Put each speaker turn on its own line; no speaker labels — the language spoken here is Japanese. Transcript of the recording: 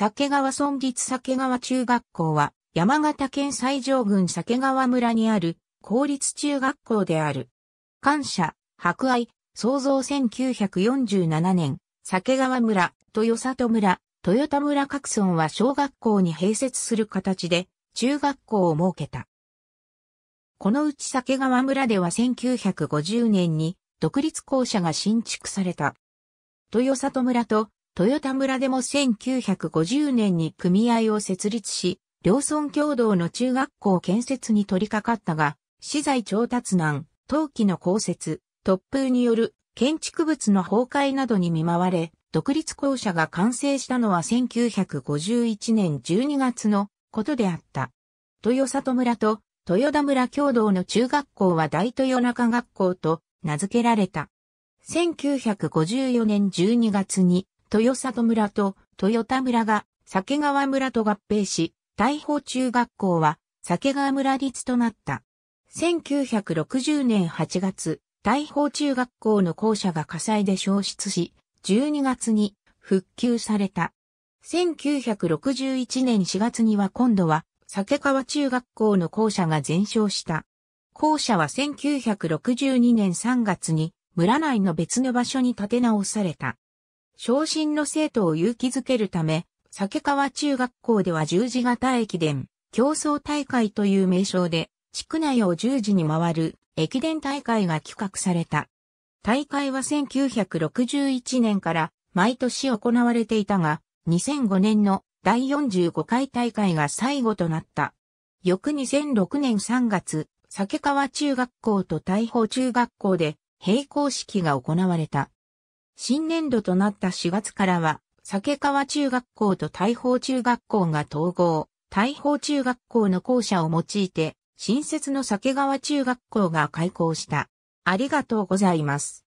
酒川村立酒川中学校は、山形県西条郡酒川村にある公立中学校である。感謝、博愛、創造1947年、酒川村、豊里村、豊田村各村は小学校に併設する形で中学校を設けた。このうち酒川村では1950年に独立校舎が新築された。豊里村と豊田村でも1950年に組合を設立し、両村共同の中学校建設に取り掛かったが、資材調達難、陶器の降雪、突風による建築物の崩壊などに見舞われ、独立校舎が完成したのは1951年12月のことであった。豊里村と豊田村共同の中学校は大豊中学校と名付けられた。1954年12月に豊里村と豊田村が酒川村と合併し、大砲中学校は酒川村立となった。1960年8月、大砲中学校の校舎が火災で消失し、12月に復旧された。1961年4月には今度は酒川中学校の校舎が全焼した。校舎は1962年3月に村内の別の場所に建て直された。昇進の生徒を勇気づけるため、酒川中学校では十字型駅伝、競争大会という名称で、地区内を十字に回る駅伝大会が企画された。大会は1961年から毎年行われていたが、2005年の第45回大会が最後となった。翌2006年3月、酒川中学校と大砲中学校で並行式が行われた。新年度となった4月からは、酒川中学校と大砲中学校が統合、大砲中学校の校舎を用いて、新設の酒川中学校が開校した。ありがとうございます。